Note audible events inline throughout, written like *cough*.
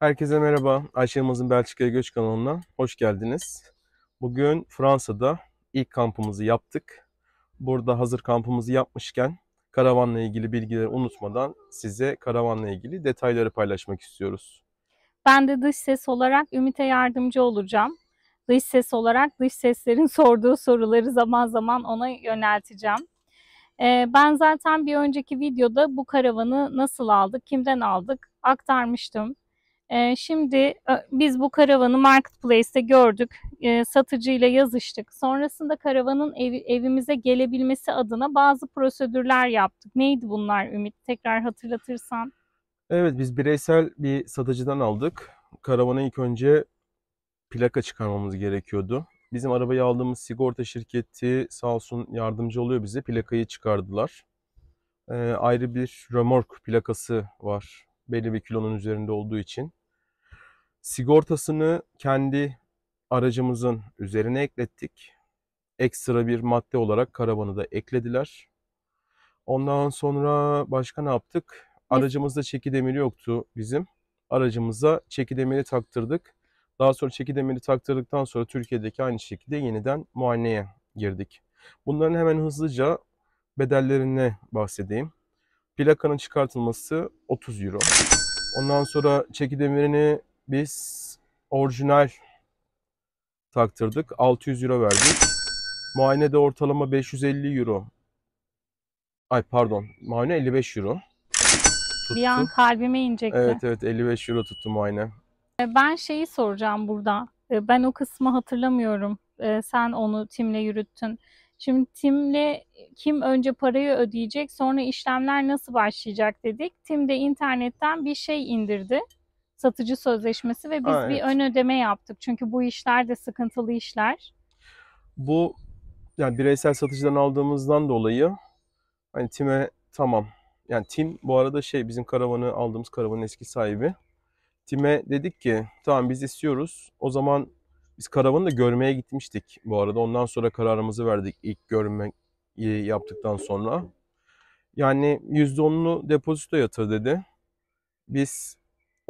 Herkese merhaba. Ayşe Yılmaz'ın Belçika'ya Göç kanalına hoş geldiniz. Bugün Fransa'da ilk kampımızı yaptık. Burada hazır kampımızı yapmışken karavanla ilgili bilgileri unutmadan size karavanla ilgili detayları paylaşmak istiyoruz. Ben de dış ses olarak Ümit'e yardımcı olacağım. Dış ses olarak dış seslerin *laughs* sorduğu soruları zaman zaman ona yönelteceğim. Ee, ben zaten bir önceki videoda bu karavanı nasıl aldık, kimden aldık aktarmıştım. Ee, şimdi e, biz bu karavanı marketplace'te gördük. E, satıcıyla yazıştık. Sonrasında karavanın ev, evimize gelebilmesi adına bazı prosedürler yaptık. Neydi bunlar Ümit? Tekrar hatırlatırsan. Evet biz bireysel bir satıcıdan aldık. Karavana ilk önce plaka çıkarmamız gerekiyordu. Bizim arabayı aldığımız sigorta şirketi sağ olsun yardımcı oluyor bize. Plakayı çıkardılar. E, ayrı bir römork plakası var. Belli bir kilonun üzerinde olduğu için. Sigortasını kendi aracımızın üzerine eklettik. Ekstra bir madde olarak karavanı da eklediler. Ondan sonra başka ne yaptık? Aracımızda çeki demiri yoktu bizim. Aracımıza çeki demiri taktırdık. Daha sonra çeki demiri taktırdıktan sonra Türkiye'deki aynı şekilde yeniden muayeneye girdik. Bunların hemen hızlıca bedellerini bahsedeyim. Plakanın çıkartılması 30 euro. Ondan sonra çeki demirini biz orijinal taktırdık. 600 euro verdik. Muayenede ortalama 550 euro. Ay pardon. Muayene 55 euro. Tuttu. Bir an kalbime inecekti. Evet evet 55 euro tuttu muayene. E, ben şeyi soracağım burada. E, ben o kısmı hatırlamıyorum. E, sen onu Tim'le yürüttün. Şimdi Tim'le kim önce parayı ödeyecek sonra işlemler nasıl başlayacak dedik. Tim de internetten bir şey indirdi satıcı sözleşmesi ve biz evet. bir ön ödeme yaptık. Çünkü bu işler de sıkıntılı işler. Bu yani bireysel satıcıdan aldığımızdan dolayı hani time tamam. Yani Tim bu arada şey bizim karavanı aldığımız karavanın eski sahibi. Tim'e dedik ki tamam biz istiyoruz. O zaman biz karavanı da görmeye gitmiştik bu arada. Ondan sonra kararımızı verdik ilk görme yaptıktan sonra. Yani %10'unu depozito yatır dedi. Biz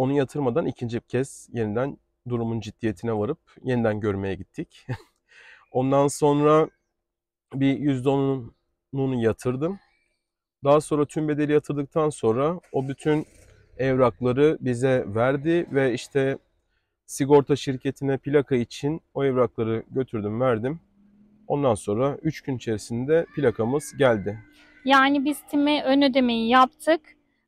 onu yatırmadan ikinci kez yeniden durumun ciddiyetine varıp yeniden görmeye gittik. *laughs* Ondan sonra bir %10'unu yatırdım. Daha sonra tüm bedeli yatırdıktan sonra o bütün evrakları bize verdi ve işte sigorta şirketine plaka için o evrakları götürdüm verdim. Ondan sonra 3 gün içerisinde plakamız geldi. Yani biz TİM'e ön ödemeyi yaptık.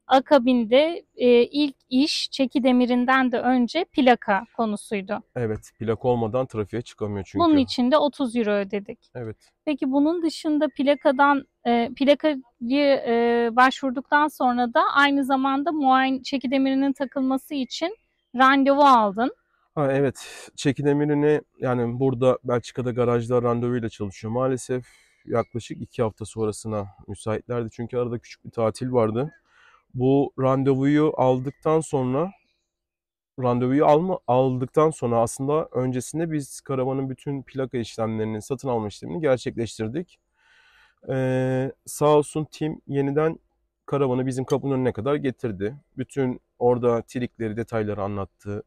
Akabinde e, ilk iş çeki demirinden de önce plaka konusuydu. Evet, plaka olmadan trafiğe çıkamıyor çünkü. Bunun için de 30 euro ödedik. Evet. Peki bunun dışında plakadan e, plakayı e, başvurduktan sonra da aynı zamanda muayene çeki demirinin takılması için randevu aldın. Ha, evet, çeki demirini yani burada Belçika'da garajda randevuyla çalışıyor maalesef. Yaklaşık iki hafta sonrasına müsaitlerdi çünkü arada küçük bir tatil vardı bu randevuyu aldıktan sonra randevuyu alma, aldıktan sonra aslında öncesinde biz karavanın bütün plaka işlemlerini, satın alma işlemini gerçekleştirdik. Ee, sağ olsun Tim yeniden karavanı bizim kapının önüne kadar getirdi. Bütün orada trikleri, detayları anlattı.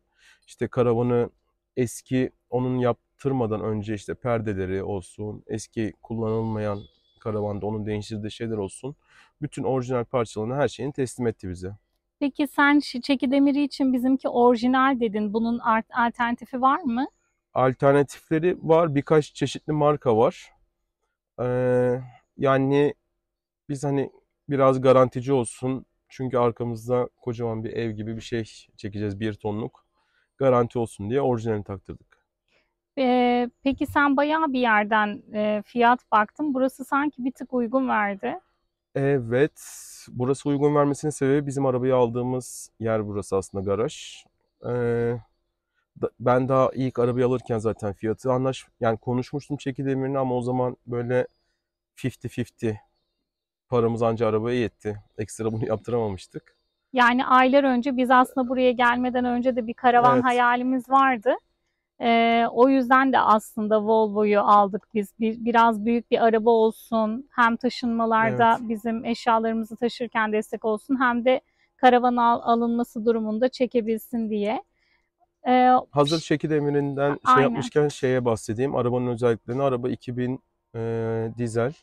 İşte karavanı eski onun yaptırmadan önce işte perdeleri olsun, eski kullanılmayan karavanda onun değiştirdiği şeyler olsun. Bütün orijinal parçalarını her şeyini teslim etti bize. Peki sen çeki demiri için bizimki orijinal dedin. Bunun alternatifi var mı? Alternatifleri var. Birkaç çeşitli marka var. Ee, yani biz hani biraz garantici olsun. Çünkü arkamızda kocaman bir ev gibi bir şey çekeceğiz bir tonluk. Garanti olsun diye orijinalini taktırdık. E, peki sen bayağı bir yerden e, fiyat baktın. Burası sanki bir tık uygun verdi. Evet. Burası uygun vermesinin sebebi bizim arabayı aldığımız yer burası aslında garaj. Ee, ben daha ilk arabayı alırken zaten fiyatı anlaş yani konuşmuştum çekidemirini ama o zaman böyle 50-50 paramız ancak arabaya yetti. Ekstra bunu *laughs* yaptıramamıştık. Yani aylar önce biz aslında buraya gelmeden önce de bir karavan evet. hayalimiz vardı. E, o yüzden de aslında Volvo'yu aldık biz. Bir, biraz büyük bir araba olsun. Hem taşınmalarda evet. bizim eşyalarımızı taşırken destek olsun hem de karavan al, alınması durumunda çekebilsin diye. Ee, Hazır şekil emirinden şey aynen. yapmışken şeye bahsedeyim. Arabanın özelliklerini. Araba 2000 e, dizel.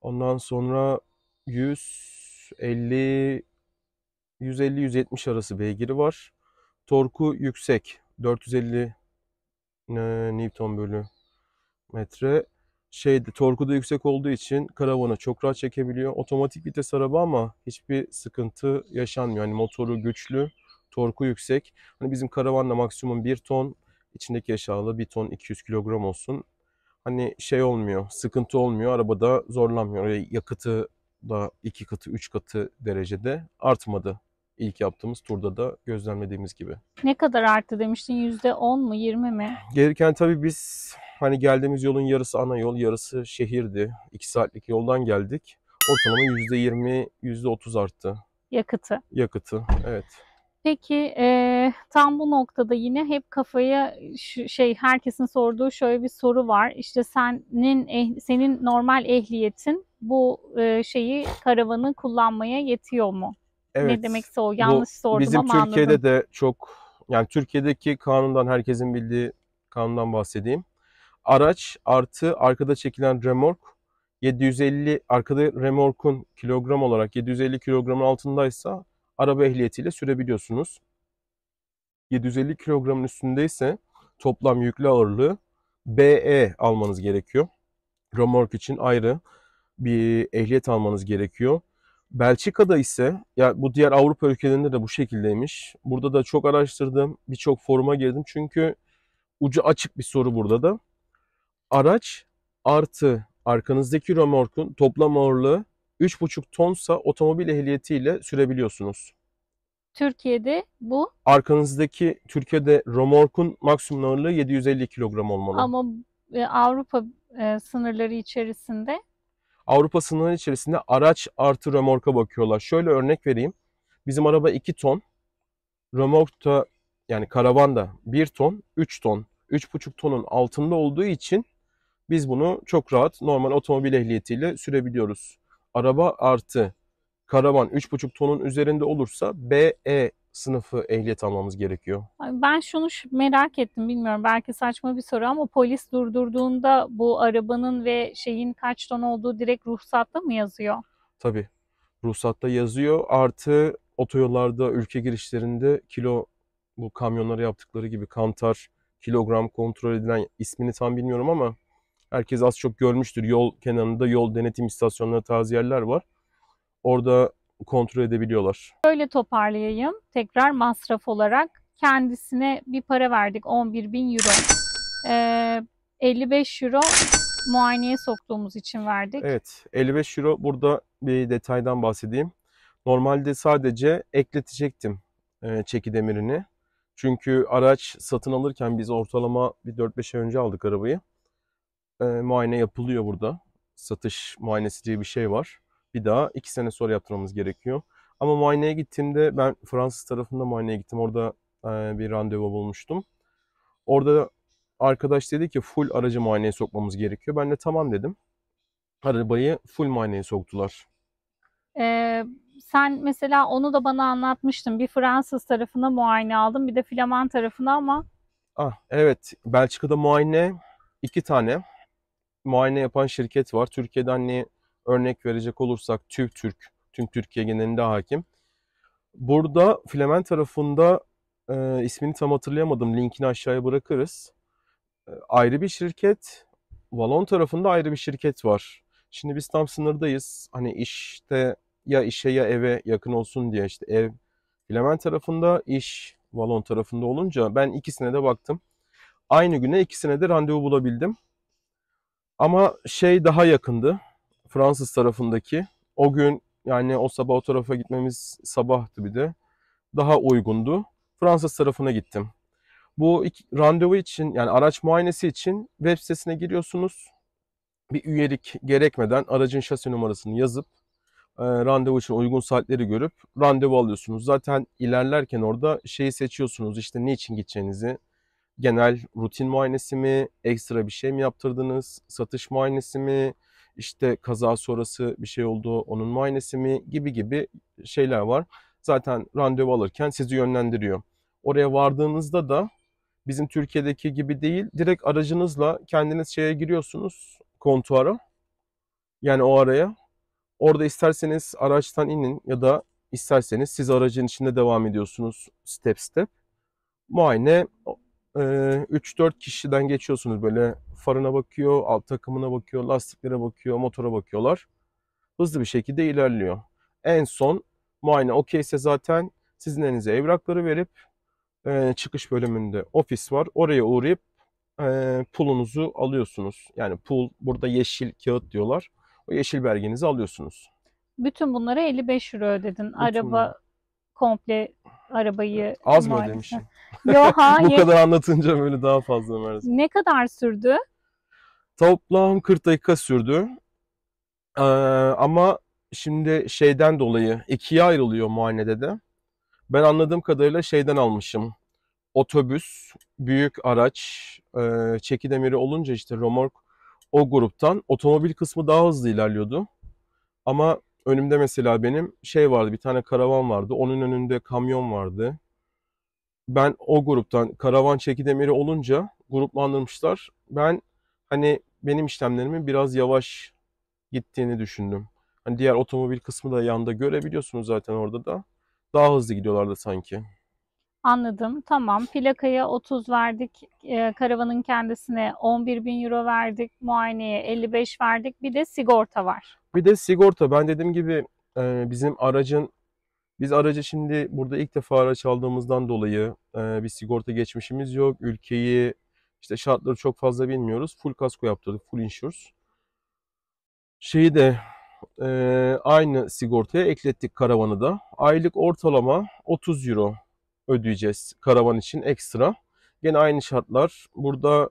Ondan sonra 150 150-170 arası beygiri var. Torku yüksek. 450 Newton bölü metre. Şeyde torku da yüksek olduğu için karavana çok rahat çekebiliyor. Otomatik vites araba ama hiçbir sıkıntı yaşanmıyor. Yani motoru güçlü, torku yüksek. Hani bizim karavanla maksimum 1 ton, içindeki eşyalı 1 ton 200 kilogram olsun. Hani şey olmuyor, sıkıntı olmuyor. Arabada zorlanmıyor. Yakıtı da 2 katı, 3 katı derecede artmadı ilk yaptığımız turda da gözlemlediğimiz gibi. Ne kadar arttı demiştin? yüzde %10 mu 20 mi? Gelirken tabii biz hani geldiğimiz yolun yarısı ana yol, yarısı şehirdi. 2 saatlik yoldan geldik. Ortalama yüzde %20, %30 arttı. Yakıtı. Yakıtı, evet. Peki e, tam bu noktada yine hep kafaya şey herkesin sorduğu şöyle bir soru var. İşte senin eh, senin normal ehliyetin bu e, şeyi karavanı kullanmaya yetiyor mu? Evet. Ne demekse o yanlış bu, sordum bizim ama Bizim Türkiye'de anladım. de çok yani Türkiye'deki kanundan herkesin bildiği kanundan bahsedeyim. Araç artı arkada çekilen remork 750 arkada remorkun kilogram olarak 750 kilogramın altındaysa araba ehliyetiyle sürebiliyorsunuz. 750 kilogramın üstündeyse toplam yüklü ağırlığı BE almanız gerekiyor. Remork için ayrı bir ehliyet almanız gerekiyor. Belçika'da ise ya bu diğer Avrupa ülkelerinde de bu şekildeymiş. Burada da çok araştırdım. Birçok foruma girdim. Çünkü ucu açık bir soru burada da. Araç artı arkanızdaki römorkun toplam ağırlığı 3,5 tonsa otomobil ehliyetiyle sürebiliyorsunuz. Türkiye'de bu arkanızdaki Türkiye'de römorkun maksimum ağırlığı 750 kilogram olmalı. Ama e, Avrupa e, sınırları içerisinde Avrupa sınırları içerisinde araç artı römorka bakıyorlar. Şöyle örnek vereyim. Bizim araba 2 ton, römork da yani karavan da 1 ton, 3 ton, 3,5 tonun altında olduğu için biz bunu çok rahat normal otomobil ehliyetiyle sürebiliyoruz. Araba artı karavan 3,5 tonun üzerinde olursa BE sınıfı ehliyet almamız gerekiyor? Ben şunu merak ettim bilmiyorum belki saçma bir soru ama polis durdurduğunda bu arabanın ve şeyin kaç ton olduğu direkt ruhsatta mı yazıyor? Tabii ruhsatta yazıyor artı otoyollarda ülke girişlerinde kilo bu kamyonlara yaptıkları gibi kantar kilogram kontrol edilen ismini tam bilmiyorum ama herkes az çok görmüştür. Yol kenarında yol denetim istasyonları tarzı yerler var. Orada kontrol edebiliyorlar. Böyle toparlayayım. Tekrar masraf olarak kendisine bir para verdik 11 bin euro. Ee, 55 euro muayeneye soktuğumuz için verdik. Evet 55 euro burada bir detaydan bahsedeyim. Normalde sadece ekletecektim e, çeki demirini. Çünkü araç satın alırken biz ortalama bir 4-5 ay önce aldık arabayı. E, muayene yapılıyor burada. Satış muayenesi diye bir şey var bir daha 2 sene sonra yaptırmamız gerekiyor. Ama muayeneye gittiğimde ben Fransız tarafında muayeneye gittim. Orada e, bir randevu bulmuştum. Orada arkadaş dedi ki full aracı muayeneye sokmamız gerekiyor. Ben de tamam dedim. Arabayı full muayeneye soktular. Ee, sen mesela onu da bana anlatmıştın. Bir Fransız tarafına muayene aldım, bir de Flaman tarafına ama. Ah evet, Belçika'da muayene iki tane muayene yapan şirket var. Türkiye'de hani Örnek verecek olursak Türk, tüm Türkiye genelinde hakim. Burada Flemen tarafında e, ismini tam hatırlayamadım. Linkini aşağıya bırakırız. E, ayrı bir şirket. Valon tarafında ayrı bir şirket var. Şimdi biz tam sınırdayız. Hani işte ya işe ya eve yakın olsun diye işte ev Flemen tarafında iş Valon tarafında olunca ben ikisine de baktım. Aynı güne ikisine de randevu bulabildim. Ama şey daha yakındı. Fransız tarafındaki. O gün yani o sabah o tarafa gitmemiz sabahtı bir de. Daha uygundu. Fransız tarafına gittim. Bu iki, randevu için yani araç muayenesi için web sitesine giriyorsunuz. Bir üyelik gerekmeden aracın şasi numarasını yazıp e, randevu için uygun saatleri görüp randevu alıyorsunuz. Zaten ilerlerken orada şeyi seçiyorsunuz işte ne için gideceğinizi. Genel rutin muayenesi mi, ekstra bir şey mi yaptırdınız, satış muayenesi mi, işte kaza sonrası bir şey oldu, onun muayenesi mi gibi gibi şeyler var. Zaten randevu alırken sizi yönlendiriyor. Oraya vardığınızda da bizim Türkiye'deki gibi değil, direkt aracınızla kendiniz şeye giriyorsunuz, kontuara. Yani o araya. Orada isterseniz araçtan inin ya da isterseniz siz aracın içinde devam ediyorsunuz step step. Muayene e, 3-4 kişiden geçiyorsunuz böyle farına bakıyor, alt takımına bakıyor, lastiklere bakıyor, motora bakıyorlar. Hızlı bir şekilde ilerliyor. En son muayene okeyse zaten sizin elinize evrakları verip e, çıkış bölümünde ofis var. Oraya uğrayıp e, pulunuzu alıyorsunuz. Yani pul burada yeşil kağıt diyorlar. O yeşil belgenizi alıyorsunuz. Bütün bunlara 55 euro ödedin. Bütün Araba komple arabayı Az mı maalesef. ödemişim? *laughs* Yo *laughs* hayır. Bu kadar anlatınca böyle daha fazla maalesef. Ne kadar sürdü? Toplam 40 dakika sürdü. Ee, ama şimdi şeyden dolayı ikiye ayrılıyor muayenede de. Ben anladığım kadarıyla şeyden almışım. Otobüs, büyük araç, e, çeki demiri olunca işte Romork o gruptan otomobil kısmı daha hızlı ilerliyordu. Ama Önümde mesela benim şey vardı bir tane karavan vardı. Onun önünde kamyon vardı. Ben o gruptan karavan çekidemiri olunca gruplandırmışlar. Ben hani benim işlemlerimin biraz yavaş gittiğini düşündüm. Hani diğer otomobil kısmı da yanda görebiliyorsunuz zaten orada da. Daha hızlı gidiyorlardı sanki. Anladım. Tamam. Plakaya 30 verdik. E, karavanın kendisine 11 bin euro verdik. Muayeneye 55 verdik. Bir de sigorta var. Bir de sigorta. Ben dediğim gibi e, bizim aracın biz aracı şimdi burada ilk defa araç aldığımızdan dolayı e, bir sigorta geçmişimiz yok. Ülkeyi işte şartları çok fazla bilmiyoruz. Full kasko yaptırdık. Full insurance. Şeyi de e, aynı sigortaya eklettik karavanı da. Aylık ortalama 30 euro ödeyeceğiz karavan için ekstra. Gene aynı şartlar. Burada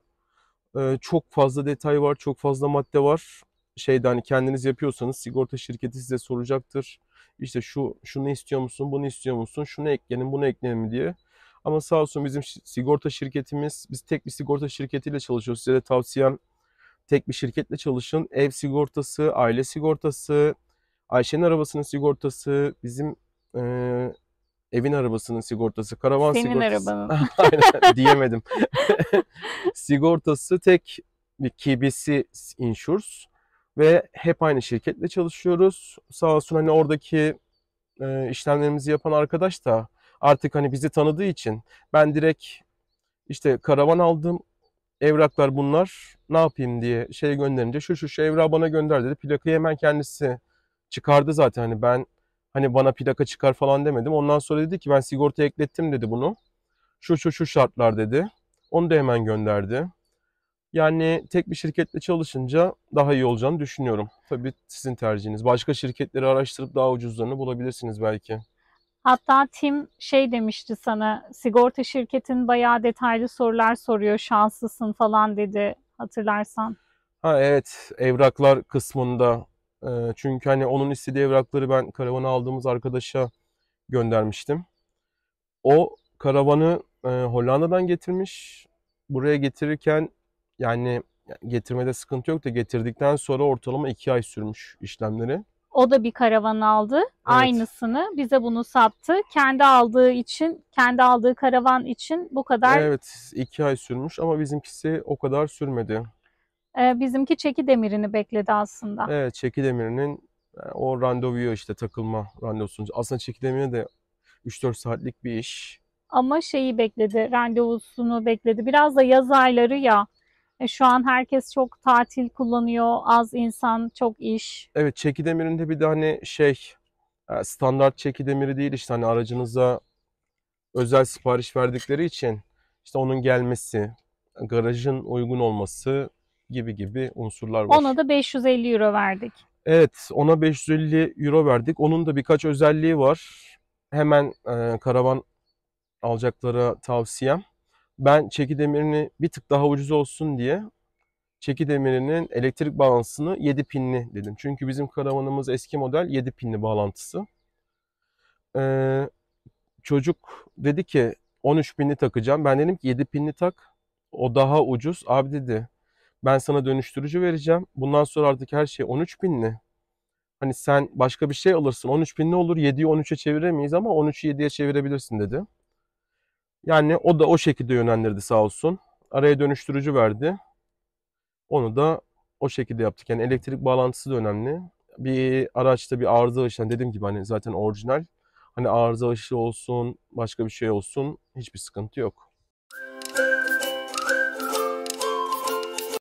e, çok fazla detay var, çok fazla madde var. Şeyden hani kendiniz yapıyorsanız sigorta şirketi size soracaktır. İşte şu şunu istiyor musun, bunu istiyor musun, şunu ekleyelim, bunu ekleyelim mi diye. Ama sağ olsun bizim sigorta şirketimiz, biz tek bir sigorta şirketiyle çalışıyoruz. Size de tavsiyem tek bir şirketle çalışın. Ev sigortası, aile sigortası, Ayşe'nin arabasının sigortası, bizim e, evin arabasının sigortası, karavan Senin sigortası. arabanın. *laughs* Aynen diyemedim. *laughs* sigortası tek KBC Insures ve hep aynı şirketle çalışıyoruz. Sağ olsun hani oradaki e, işlemlerimizi yapan arkadaş da artık hani bizi tanıdığı için ben direkt işte karavan aldım. Evraklar bunlar. Ne yapayım diye şey gönderince şu şu şu evrağı bana gönder dedi. Plakayı hemen kendisi çıkardı zaten. Hani ben Hani bana plaka çıkar falan demedim. Ondan sonra dedi ki ben sigorta eklettim dedi bunu. Şu şu şu şartlar dedi. Onu da hemen gönderdi. Yani tek bir şirketle çalışınca daha iyi olacağını düşünüyorum. Tabii sizin tercihiniz. Başka şirketleri araştırıp daha ucuzlarını bulabilirsiniz belki. Hatta Tim şey demişti sana sigorta şirketin bayağı detaylı sorular soruyor şanslısın falan dedi hatırlarsan. Ha evet evraklar kısmında çünkü hani onun istediği evrakları ben karavana aldığımız arkadaşa göndermiştim. O karavanı Hollanda'dan getirmiş. Buraya getirirken yani getirmede sıkıntı yok da getirdikten sonra ortalama iki ay sürmüş işlemleri. O da bir karavan aldı. Evet. Aynısını bize bunu sattı. Kendi aldığı için, kendi aldığı karavan için bu kadar. Evet, iki ay sürmüş ama bizimkisi o kadar sürmedi. Ee, bizimki çeki demirini bekledi aslında. Evet çeki demirinin e, o randevuya işte takılma randevusu. Aslında çeki demire de 3-4 saatlik bir iş. Ama şeyi bekledi, randevusunu bekledi. Biraz da yaz ayları ya. E, şu an herkes çok tatil kullanıyor, az insan, çok iş. Evet, çeki demirinde bir de hani şey, e, standart çeki demiri değil işte hani aracınıza özel sipariş verdikleri için işte onun gelmesi, garajın uygun olması gibi gibi unsurlar var. Ona da 550 euro verdik. Evet ona 550 euro verdik. Onun da birkaç özelliği var. Hemen e, karavan alacaklara tavsiyem. Ben çeki demirini bir tık daha ucuz olsun diye çeki demirinin elektrik bağlantısını 7 pinli dedim. Çünkü bizim karavanımız eski model 7 pinli bağlantısı. Ee, çocuk dedi ki 13 pinli takacağım. Ben dedim ki 7 pinli tak. O daha ucuz. Abi dedi ben sana dönüştürücü vereceğim. Bundan sonra artık her şey 13 binli. Hani sen başka bir şey alırsın. 13 binli olur? 7'yi 13'e çeviremeyiz ama 13'ü 7'ye çevirebilirsin dedi. Yani o da o şekilde yönlendirdi sağ olsun. Araya dönüştürücü verdi. Onu da o şekilde yaptık. Yani elektrik bağlantısı da önemli. Bir araçta bir arıza ışığı yani dediğim gibi hani zaten orijinal. Hani arıza ışığı olsun, başka bir şey olsun hiçbir sıkıntı yok.